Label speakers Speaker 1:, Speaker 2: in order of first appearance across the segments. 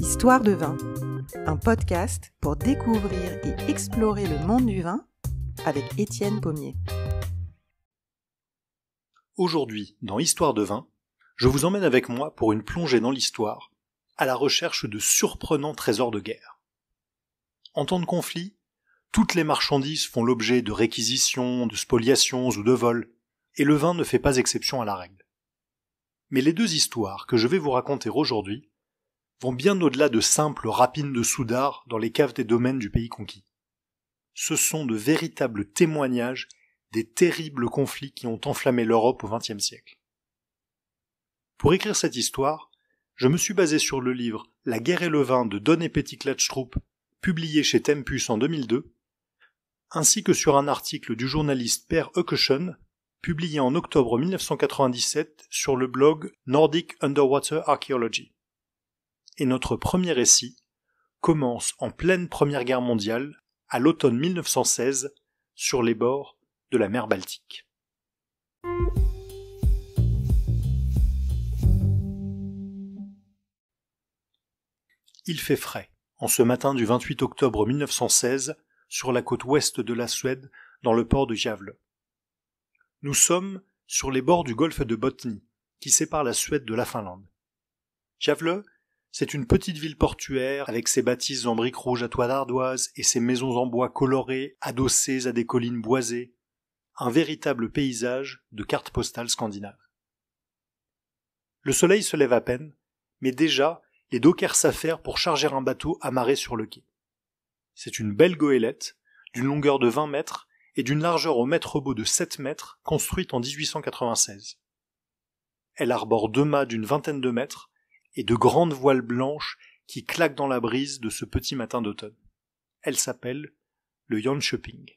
Speaker 1: Histoire de vin, un podcast pour découvrir et explorer le monde du vin avec Étienne Pommier. Aujourd'hui, dans Histoire de vin, je vous emmène avec moi pour une plongée dans l'histoire, à la recherche de surprenants trésors de guerre. En temps de conflit, toutes les marchandises font l'objet de réquisitions, de spoliations ou de vols et le vin ne fait pas exception à la règle. Mais les deux histoires que je vais vous raconter aujourd'hui vont bien au-delà de simples rapines de soudards dans les caves des domaines du pays conquis. Ce sont de véritables témoignages des terribles conflits qui ont enflammé l'Europe au XXe siècle. Pour écrire cette histoire, je me suis basé sur le livre La guerre et le vin de Don et Petit publié chez Tempus en 2002, ainsi que sur un article du journaliste Per publié en octobre 1997 sur le blog Nordic Underwater Archaeology. Et notre premier récit commence en pleine Première Guerre mondiale, à l'automne 1916, sur les bords de la mer Baltique. Il fait frais, en ce matin du 28 octobre 1916, sur la côte ouest de la Suède, dans le port de Gävle. Nous sommes sur les bords du golfe de Botnie, qui sépare la Suède de la Finlande. Javle, c'est une petite ville portuaire avec ses bâtisses en briques rouges à toit d'ardoise et ses maisons en bois colorées adossées à des collines boisées. Un véritable paysage de carte postale scandinave. Le soleil se lève à peine, mais déjà les dockers s'affairent pour charger un bateau amarré sur le quai. C'est une belle goélette, d'une longueur de vingt mètres et d'une largeur au mètre beau de 7 mètres, construite en 1896. Elle arbore deux mâts d'une vingtaine de mètres et de grandes voiles blanches qui claquent dans la brise de ce petit matin d'automne. Elle s'appelle le Shopping.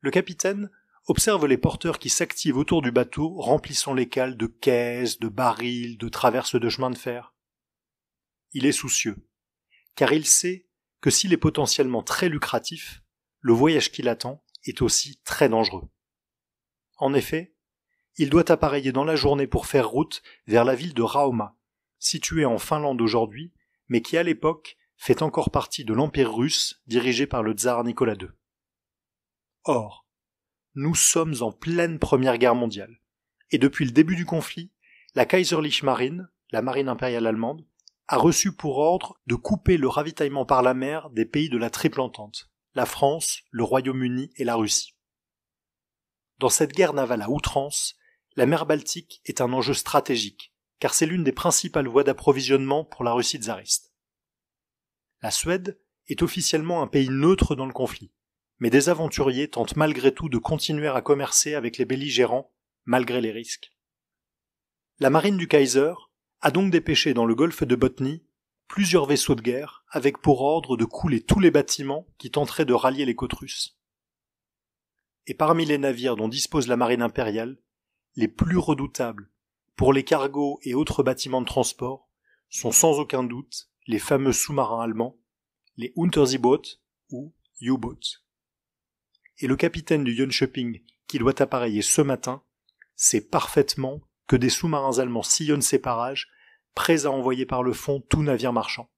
Speaker 1: Le capitaine observe les porteurs qui s'activent autour du bateau, remplissant les cales de caisses, de barils, de traverses de chemin de fer. Il est soucieux, car il sait que s'il est potentiellement très lucratif, le voyage qui l'attend est aussi très dangereux. En effet, il doit appareiller dans la journée pour faire route vers la ville de Rauma, située en Finlande aujourd'hui, mais qui à l'époque fait encore partie de l'Empire russe dirigé par le tsar Nicolas II. Or, nous sommes en pleine Première Guerre mondiale, et depuis le début du conflit, la Kaiserliche Marine, la marine impériale allemande, a reçu pour ordre de couper le ravitaillement par la mer des pays de la Triple Entente, la France, le Royaume-Uni et la Russie. Dans cette guerre navale à outrance, la mer Baltique est un enjeu stratégique, car c'est l'une des principales voies d'approvisionnement pour la Russie tsariste. La Suède est officiellement un pays neutre dans le conflit, mais des aventuriers tentent malgré tout de continuer à commercer avec les belligérants, malgré les risques. La marine du Kaiser a donc dépêché dans le golfe de Botnie plusieurs vaisseaux de guerre avec pour ordre de couler tous les bâtiments qui tenteraient de rallier les côtes russes. Et parmi les navires dont dispose la marine impériale, les plus redoutables pour les cargos et autres bâtiments de transport sont sans aucun doute les fameux sous-marins allemands, les U-Boats ou U-Boot. Et le capitaine du Jönköping qui doit appareiller ce matin sait parfaitement que des sous-marins allemands sillonnent ces parages prêts à envoyer par le fond tout navire marchand.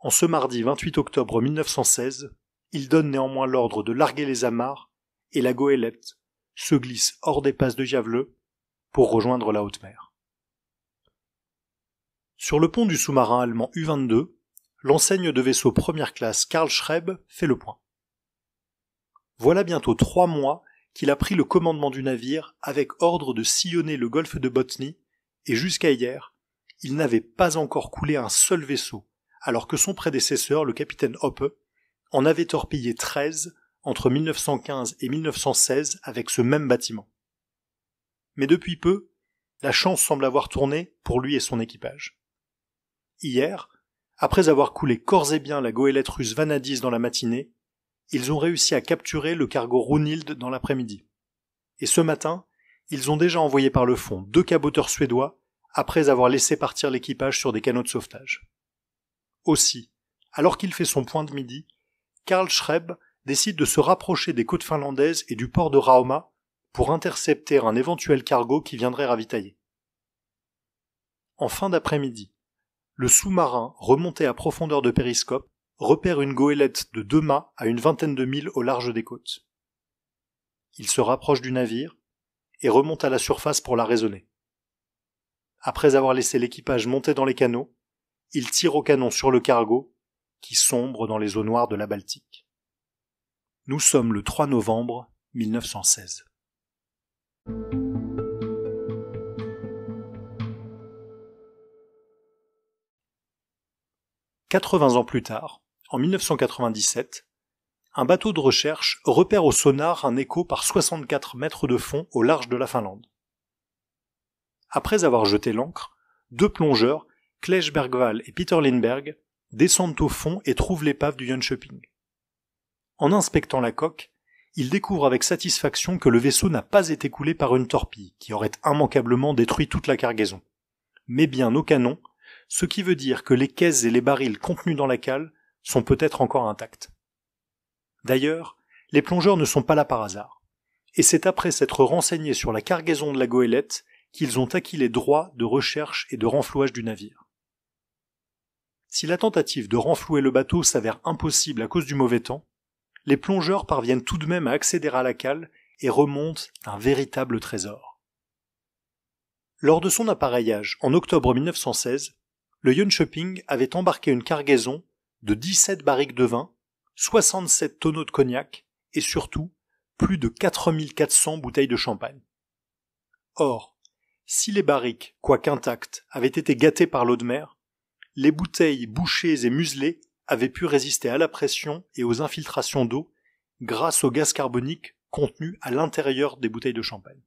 Speaker 1: En ce mardi 28 octobre 1916, il donne néanmoins l'ordre de larguer les amarres et la goélette se glisse hors des passes de javelot pour rejoindre la haute mer. Sur le pont du sous-marin allemand U-22, l'enseigne de vaisseau première classe Karl Schreb fait le point. Voilà bientôt trois mois qu'il a pris le commandement du navire avec ordre de sillonner le golfe de Botnie et jusqu'à hier, il n'avait pas encore coulé un seul vaisseau, alors que son prédécesseur, le capitaine Hoppe, en avait torpillé 13 entre 1915 et 1916 avec ce même bâtiment. Mais depuis peu, la chance semble avoir tourné pour lui et son équipage. Hier, après avoir coulé corps et bien la goélette russe Vanadis dans la matinée, ils ont réussi à capturer le cargo Runild dans l'après-midi. Et ce matin, ils ont déjà envoyé par le fond deux caboteurs suédois après avoir laissé partir l'équipage sur des canaux de sauvetage. Aussi, alors qu'il fait son point de midi, Karl Schreb décide de se rapprocher des côtes finlandaises et du port de Rauma pour intercepter un éventuel cargo qui viendrait ravitailler. En fin d'après-midi, le sous-marin, remonté à profondeur de périscope, repère une goélette de deux mâts à une vingtaine de milles au large des côtes. Il se rapproche du navire, et remonte à la surface pour la raisonner. Après avoir laissé l'équipage monter dans les canaux, il tire au canon sur le cargo, qui sombre dans les eaux noires de la Baltique. Nous sommes le 3 novembre 1916. quatre ans plus tard, en 1997, un bateau de recherche repère au sonar un écho par 64 mètres de fond au large de la Finlande. Après avoir jeté l'ancre, deux plongeurs, Klesch et Peter Lindberg, descendent au fond et trouvent l'épave du Jönköping. En inspectant la coque, ils découvrent avec satisfaction que le vaisseau n'a pas été coulé par une torpille qui aurait immanquablement détruit toute la cargaison, mais bien au canons, ce qui veut dire que les caisses et les barils contenus dans la cale sont peut-être encore intacts. D'ailleurs, les plongeurs ne sont pas là par hasard. Et c'est après s'être renseignés sur la cargaison de la goélette qu'ils ont acquis les droits de recherche et de renflouage du navire. Si la tentative de renflouer le bateau s'avère impossible à cause du mauvais temps, les plongeurs parviennent tout de même à accéder à la cale et remontent un véritable trésor. Lors de son appareillage en octobre 1916, le Shopping avait embarqué une cargaison de 17 barriques de vin 67 tonneaux de cognac et surtout plus de 4400 bouteilles de champagne. Or, si les barriques, quoique intactes, avaient été gâtées par l'eau de mer, les bouteilles bouchées et muselées avaient pu résister à la pression et aux infiltrations d'eau grâce au gaz carbonique contenu à l'intérieur des bouteilles de champagne.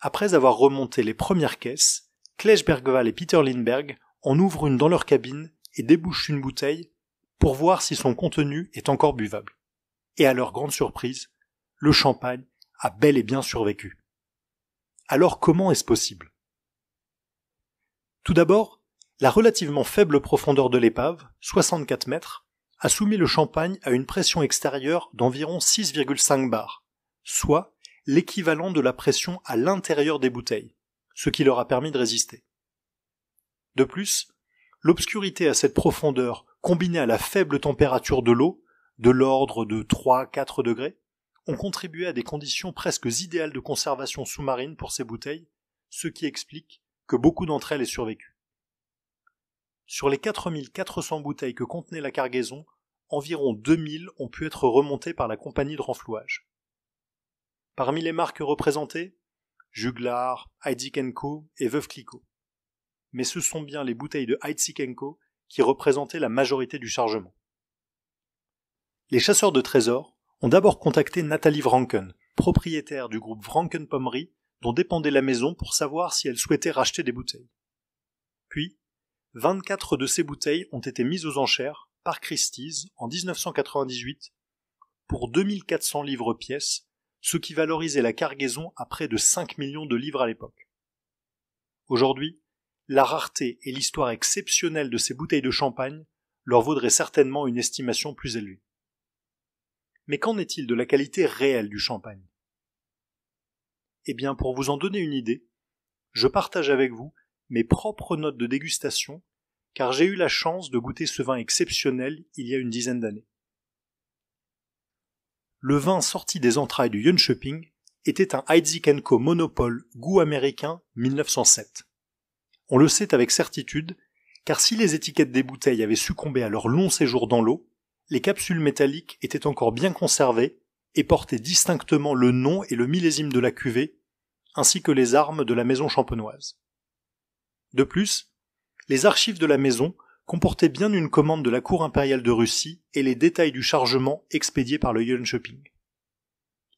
Speaker 1: Après avoir remonté les premières caisses, Kleshbergval et Peter Lindberg en ouvrent une dans leur cabine et débouchent une bouteille pour voir si son contenu est encore buvable. Et à leur grande surprise, le champagne a bel et bien survécu. Alors comment est-ce possible Tout d'abord, la relativement faible profondeur de l'épave, 64 mètres, a soumis le champagne à une pression extérieure d'environ 6,5 bars, soit l'équivalent de la pression à l'intérieur des bouteilles, ce qui leur a permis de résister. De plus, l'obscurité à cette profondeur combinées à la faible température de l'eau, de l'ordre de 3-4 degrés, ont contribué à des conditions presque idéales de conservation sous-marine pour ces bouteilles, ce qui explique que beaucoup d'entre elles aient survécu. Sur les 4400 bouteilles que contenait la cargaison, environ 2000 ont pu être remontées par la compagnie de renflouage. Parmi les marques représentées, Juglar, Heidikenko et Veuve Clicquot. Mais ce sont bien les bouteilles de Heidsick qui représentait la majorité du chargement. Les chasseurs de trésors ont d'abord contacté Nathalie Vranken, propriétaire du groupe Vranken Pommery, dont dépendait la maison pour savoir si elle souhaitait racheter des bouteilles. Puis, 24 de ces bouteilles ont été mises aux enchères par Christie's en 1998 pour 2400 livres pièces, ce qui valorisait la cargaison à près de 5 millions de livres à l'époque. Aujourd'hui, la rareté et l'histoire exceptionnelle de ces bouteilles de champagne leur vaudraient certainement une estimation plus élevée. Mais qu'en est-il de la qualité réelle du champagne Eh bien, pour vous en donner une idée, je partage avec vous mes propres notes de dégustation, car j'ai eu la chance de goûter ce vin exceptionnel il y a une dizaine d'années. Le vin sorti des entrailles du Shopping était un Heizekenko Co Monopole goût américain 1907. On le sait avec certitude, car si les étiquettes des bouteilles avaient succombé à leur long séjour dans l'eau, les capsules métalliques étaient encore bien conservées et portaient distinctement le nom et le millésime de la cuvée, ainsi que les armes de la maison champenoise. De plus, les archives de la maison comportaient bien une commande de la cour impériale de Russie et les détails du chargement expédié par le shopping.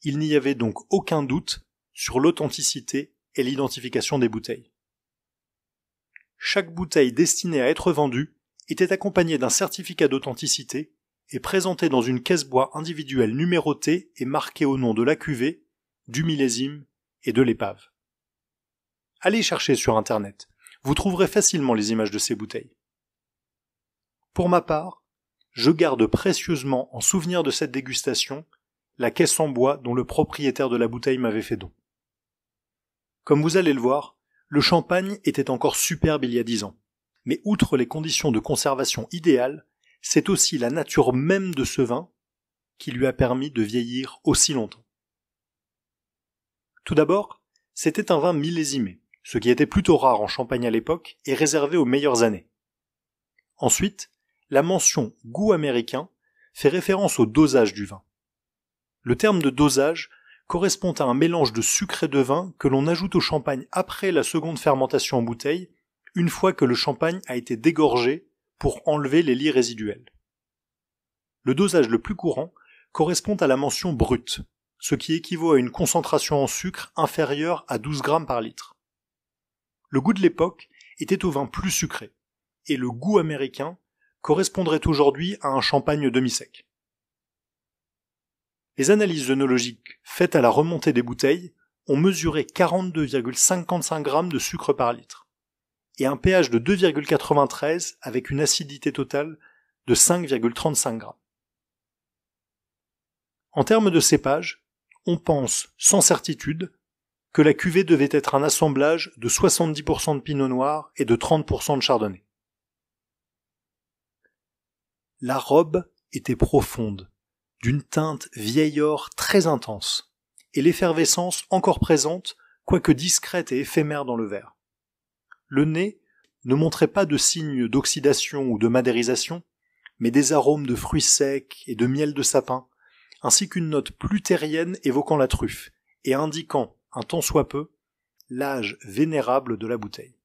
Speaker 1: Il n'y avait donc aucun doute sur l'authenticité et l'identification des bouteilles chaque bouteille destinée à être vendue était accompagnée d'un certificat d'authenticité et présentée dans une caisse bois individuelle numérotée et marquée au nom de la cuvée, du millésime et de l'épave. Allez chercher sur Internet, vous trouverez facilement les images de ces bouteilles. Pour ma part, je garde précieusement en souvenir de cette dégustation la caisse en bois dont le propriétaire de la bouteille m'avait fait don. Comme vous allez le voir, le champagne était encore superbe il y a dix ans. Mais outre les conditions de conservation idéales, c'est aussi la nature même de ce vin qui lui a permis de vieillir aussi longtemps. Tout d'abord, c'était un vin millésimé, ce qui était plutôt rare en Champagne à l'époque et réservé aux meilleures années. Ensuite, la mention goût américain fait référence au dosage du vin. Le terme de dosage correspond à un mélange de sucre et de vin que l'on ajoute au champagne après la seconde fermentation en bouteille, une fois que le champagne a été dégorgé pour enlever les lits résiduels. Le dosage le plus courant correspond à la mention brute, ce qui équivaut à une concentration en sucre inférieure à 12 grammes par litre. Le goût de l'époque était au vin plus sucré, et le goût américain correspondrait aujourd'hui à un champagne demi-sec. Les analyses œnologiques faites à la remontée des bouteilles ont mesuré 42,55 grammes de sucre par litre et un pH de 2,93 avec une acidité totale de 5,35 grammes. En termes de cépage, on pense sans certitude que la cuvée devait être un assemblage de 70% de pinot noir et de 30% de chardonnay. La robe était profonde, d'une teinte vieille or très intense, et l'effervescence encore présente, quoique discrète et éphémère dans le verre. Le nez ne montrait pas de signes d'oxydation ou de madérisation, mais des arômes de fruits secs et de miel de sapin, ainsi qu'une note plus terrienne évoquant la truffe, et indiquant, un temps soit peu, l'âge vénérable de la bouteille.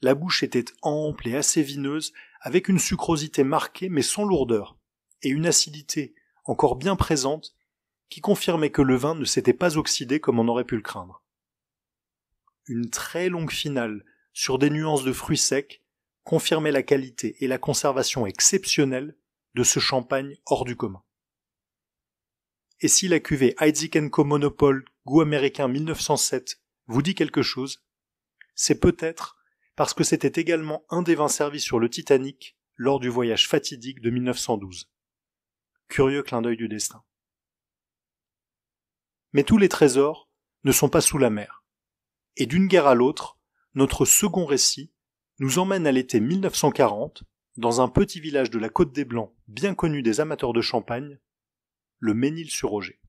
Speaker 1: La bouche était ample et assez vineuse, avec une sucrosité marquée mais sans lourdeur, et une acidité encore bien présente qui confirmait que le vin ne s'était pas oxydé comme on aurait pu le craindre. Une très longue finale sur des nuances de fruits secs confirmait la qualité et la conservation exceptionnelle de ce champagne hors du commun. Et si la cuvée Heidsick Co Monopole goût américain 1907 vous dit quelque chose, c'est peut-être parce que c'était également un des vins servis sur le Titanic lors du voyage fatidique de 1912 curieux clin d'œil du destin. Mais tous les trésors ne sont pas sous la mer. Et d'une guerre à l'autre, notre second récit nous emmène à l'été 1940 dans un petit village de la Côte des Blancs, bien connu des amateurs de champagne, le Ménil-sur-Roger.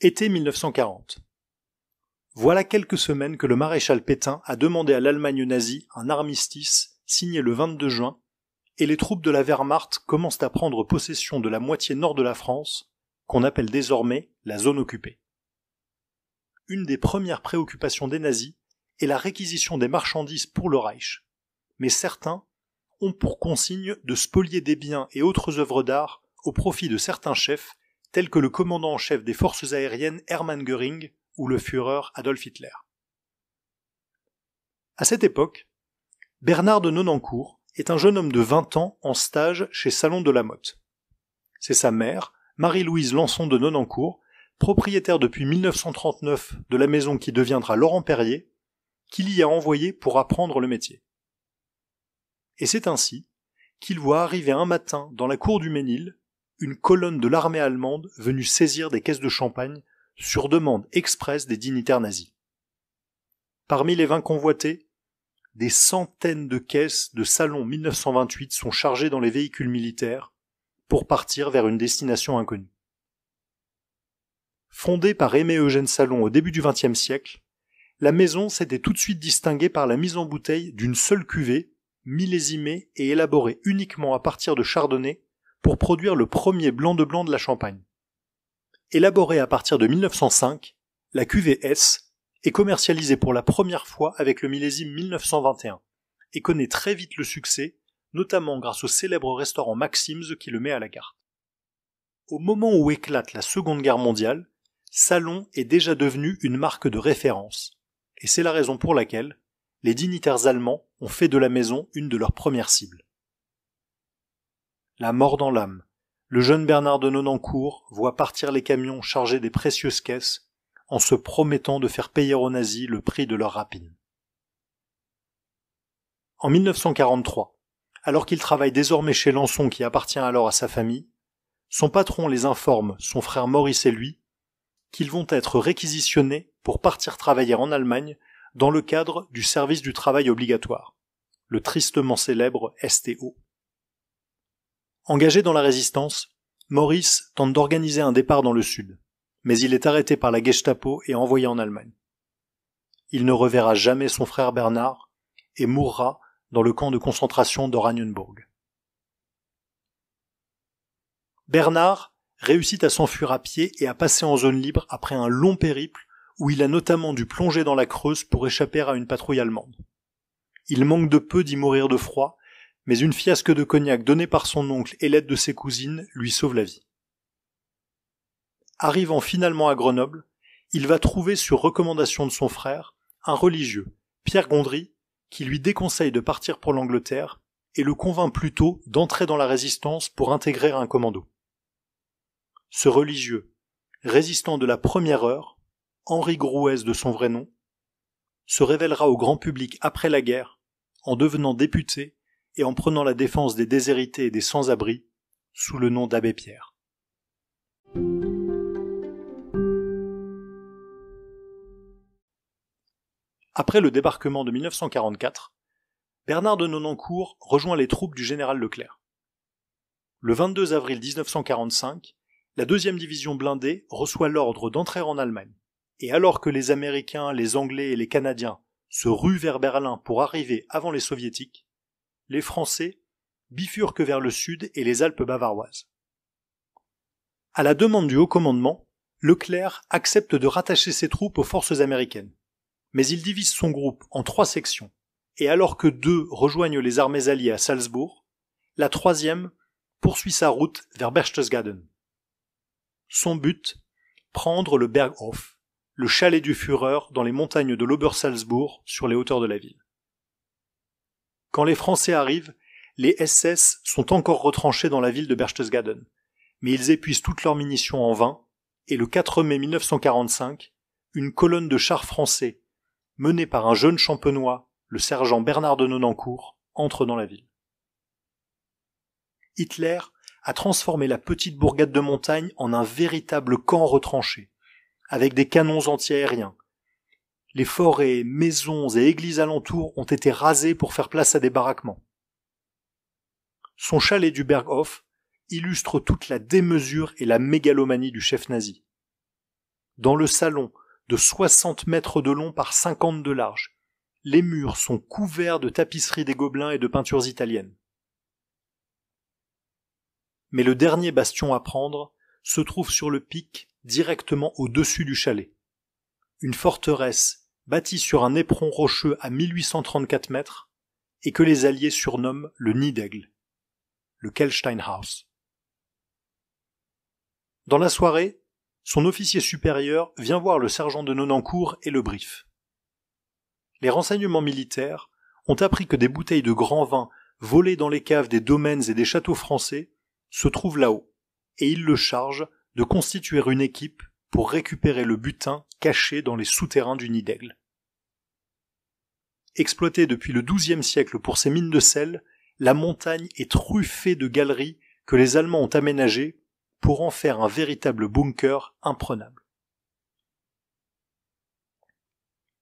Speaker 1: Été 1940. Voilà quelques semaines que le maréchal Pétain a demandé à l'Allemagne nazie un armistice signé le 22 juin, et les troupes de la Wehrmacht commencent à prendre possession de la moitié nord de la France, qu'on appelle désormais la zone occupée. Une des premières préoccupations des nazis est la réquisition des marchandises pour le Reich, mais certains ont pour consigne de spolier des biens et autres œuvres d'art au profit de certains chefs, tels que le commandant en chef des forces aériennes Hermann Göring, ou le Führer Adolf Hitler. À cette époque, Bernard de Nonancourt est un jeune homme de 20 ans en stage chez Salon de la Motte. C'est sa mère, Marie-Louise Lançon de Nonancourt, propriétaire depuis 1939 de la maison qui deviendra Laurent Perrier, qui l'y a envoyé pour apprendre le métier. Et c'est ainsi qu'il voit arriver un matin dans la cour du Ménil une colonne de l'armée allemande venue saisir des caisses de champagne sur demande expresse des dignitaires nazis. Parmi les vins convoités, des centaines de caisses de salon 1928 sont chargées dans les véhicules militaires pour partir vers une destination inconnue. Fondée par Aimé Eugène Salon au début du XXe siècle, la maison s'était tout de suite distinguée par la mise en bouteille d'une seule cuvée, millésimée et élaborée uniquement à partir de chardonnay pour produire le premier blanc de blanc de la Champagne. Élaborée à partir de 1905, la QVS est commercialisée pour la première fois avec le millésime 1921 et connaît très vite le succès, notamment grâce au célèbre restaurant Maxim's qui le met à la carte. Au moment où éclate la Seconde Guerre mondiale, Salon est déjà devenu une marque de référence, et c'est la raison pour laquelle les dignitaires allemands ont fait de la maison une de leurs premières cibles. La mort dans l'âme, le jeune Bernard de Nonancourt voit partir les camions chargés des précieuses caisses en se promettant de faire payer aux nazis le prix de leur rapine. En 1943, alors qu'il travaille désormais chez Lançon qui appartient alors à sa famille, son patron les informe, son frère Maurice et lui, qu'ils vont être réquisitionnés pour partir travailler en Allemagne dans le cadre du service du travail obligatoire, le tristement célèbre STO. Engagé dans la résistance, Maurice tente d'organiser un départ dans le sud, mais il est arrêté par la Gestapo et envoyé en Allemagne. Il ne reverra jamais son frère Bernard et mourra dans le camp de concentration d'Oranienburg. Bernard réussit à s'enfuir à pied et à passer en zone libre après un long périple où il a notamment dû plonger dans la Creuse pour échapper à une patrouille allemande. Il manque de peu d'y mourir de froid mais une fiasque de cognac donnée par son oncle et l'aide de ses cousines lui sauve la vie. Arrivant finalement à Grenoble, il va trouver sur recommandation de son frère un religieux, Pierre Gondry, qui lui déconseille de partir pour l'Angleterre et le convainc plutôt d'entrer dans la résistance pour intégrer un commando. Ce religieux, résistant de la première heure, Henri Grouès de son vrai nom, se révélera au grand public après la guerre en devenant député et en prenant la défense des déshérités et des sans-abri sous le nom d'abbé Pierre. Après le débarquement de 1944, Bernard de Nonancourt rejoint les troupes du général Leclerc. Le 22 avril 1945, la deuxième division blindée reçoit l'ordre d'entrer en Allemagne. Et alors que les Américains, les Anglais et les Canadiens se ruent vers Berlin pour arriver avant les Soviétiques, les Français bifurquent vers le sud et les Alpes bavaroises. À la demande du haut commandement, Leclerc accepte de rattacher ses troupes aux forces américaines. Mais il divise son groupe en trois sections, et alors que deux rejoignent les armées alliées à Salzbourg, la troisième poursuit sa route vers Berchtesgaden. Son but, prendre le Berghof, le chalet du Führer dans les montagnes de Salzbourg, sur les hauteurs de la ville. Quand les Français arrivent, les SS sont encore retranchés dans la ville de Berchtesgaden, mais ils épuisent toutes leurs munitions en vain, et le 4 mai 1945, une colonne de chars français, menée par un jeune champenois, le sergent Bernard de Nonancourt, entre dans la ville. Hitler a transformé la petite bourgade de montagne en un véritable camp retranché, avec des canons antiaériens, les forêts, maisons et églises alentour ont été rasées pour faire place à des baraquements. Son chalet du Berghof illustre toute la démesure et la mégalomanie du chef nazi. Dans le salon, de 60 mètres de long par 50 de large, les murs sont couverts de tapisseries des gobelins et de peintures italiennes. Mais le dernier bastion à prendre se trouve sur le pic directement au-dessus du chalet. Une forteresse bâti sur un éperon rocheux à 1834 mètres, et que les Alliés surnomment le Nid d'Aigle, le Kelsteinhaus. Dans la soirée, son officier supérieur vient voir le sergent de Nonancourt et le brief. Les renseignements militaires ont appris que des bouteilles de grand vin volées dans les caves des domaines et des châteaux français se trouvent là-haut, et ils le chargent de constituer une équipe pour récupérer le butin caché dans les souterrains du nid d'aigle. Exploitée depuis le XIIe siècle pour ses mines de sel, la montagne est truffée de galeries que les Allemands ont aménagées pour en faire un véritable bunker imprenable.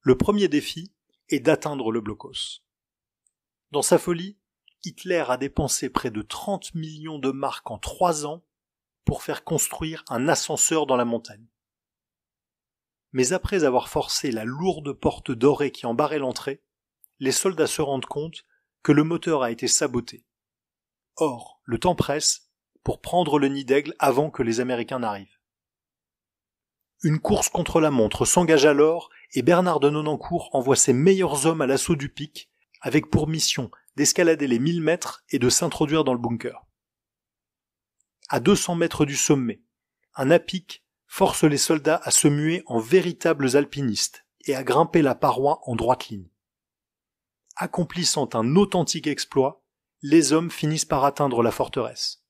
Speaker 1: Le premier défi est d'atteindre le blocos. Dans sa folie, Hitler a dépensé près de 30 millions de marques en trois ans pour faire construire un ascenseur dans la montagne mais après avoir forcé la lourde porte dorée qui embarrait l'entrée, les soldats se rendent compte que le moteur a été saboté. Or, le temps presse pour prendre le nid d'aigle avant que les Américains n'arrivent. Une course contre la montre s'engage alors et Bernard de Nonancourt envoie ses meilleurs hommes à l'assaut du pic avec pour mission d'escalader les 1000 mètres et de s'introduire dans le bunker. À 200 mètres du sommet, un apic force les soldats à se muer en véritables alpinistes et à grimper la paroi en droite ligne. Accomplissant un authentique exploit, les hommes finissent par atteindre la forteresse.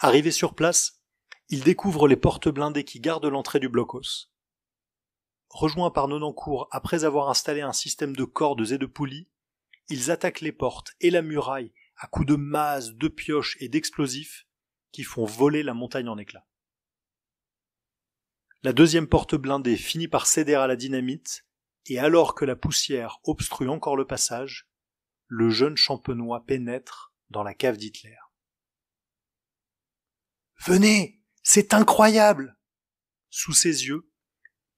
Speaker 1: Arrivés sur place, ils découvrent les portes blindées qui gardent l'entrée du blocos. Rejoints par Nonancourt après avoir installé un système de cordes et de poulies, ils attaquent les portes et la muraille à coups de masse, de pioches et d'explosifs qui font voler la montagne en éclats. La deuxième porte blindée finit par céder à la dynamite, et alors que la poussière obstrue encore le passage, le jeune champenois pénètre dans la cave d'Hitler. Venez, c'est incroyable! Sous ses yeux,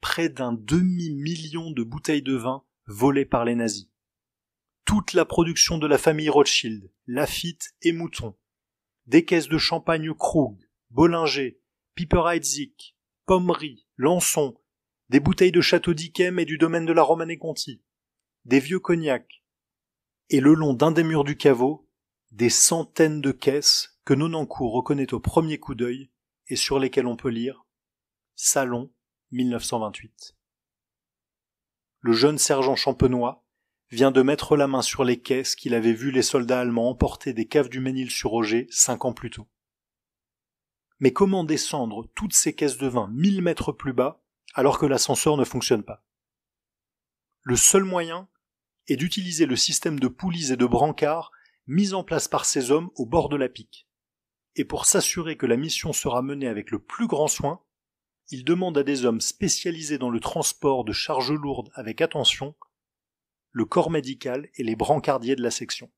Speaker 1: près d'un demi-million de bouteilles de vin volées par les nazis. Toute la production de la famille Rothschild, Lafitte et Mouton, des caisses de champagne Krug, Bollinger, Piper Pommerie, Lançon, des bouteilles de château d'Yquem et du domaine de la Romanée-Conti, des vieux cognacs, et le long d'un des murs du caveau, des centaines de caisses que Nonancourt reconnaît au premier coup d'œil et sur lesquelles on peut lire Salon 1928. Le jeune sergent champenois vient de mettre la main sur les caisses qu'il avait vues les soldats allemands emporter des caves du Ménil-sur-Auger cinq ans plus tôt. Mais comment descendre toutes ces caisses de vin mille mètres plus bas alors que l'ascenseur ne fonctionne pas Le seul moyen est d'utiliser le système de poulies et de brancards mis en place par ces hommes au bord de la pique. Et pour s'assurer que la mission sera menée avec le plus grand soin, il demande à des hommes spécialisés dans le transport de charges lourdes avec attention, le corps médical et les brancardiers de la section.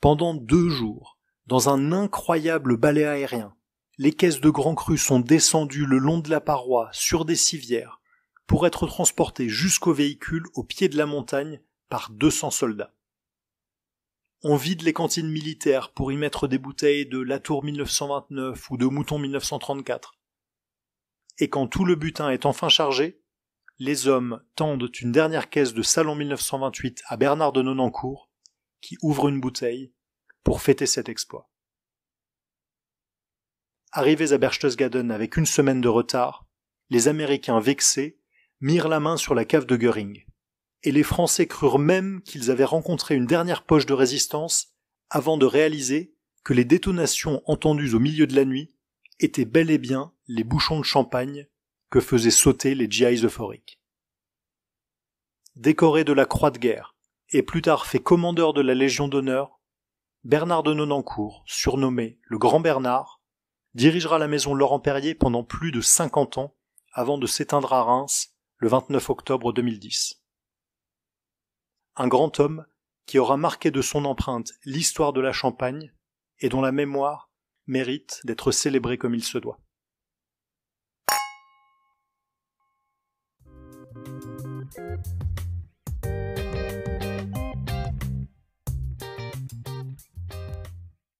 Speaker 1: Pendant deux jours, dans un incroyable balai aérien. Les caisses de Grand Cru sont descendues le long de la paroi sur des civières pour être transportées jusqu'au véhicule au pied de la montagne par 200 soldats. On vide les cantines militaires pour y mettre des bouteilles de La Tour 1929 ou de Mouton 1934. Et quand tout le butin est enfin chargé, les hommes tendent une dernière caisse de Salon 1928 à Bernard de Nonancourt, qui ouvre une bouteille pour fêter cet exploit. Arrivés à Berchtesgaden avec une semaine de retard, les Américains vexés mirent la main sur la cave de Göring, et les Français crurent même qu'ils avaient rencontré une dernière poche de résistance avant de réaliser que les détonations entendues au milieu de la nuit étaient bel et bien les bouchons de champagne que faisaient sauter les GIs euphoriques. Décoré de la Croix de guerre et plus tard fait commandeur de la Légion d'honneur, Bernard de Nonancourt, surnommé le Grand Bernard, dirigera la maison Laurent Perrier pendant plus de 50 ans avant de s'éteindre à Reims le 29 octobre 2010. Un grand homme qui aura marqué de son empreinte l'histoire de la Champagne et dont la mémoire mérite d'être célébrée comme il se doit.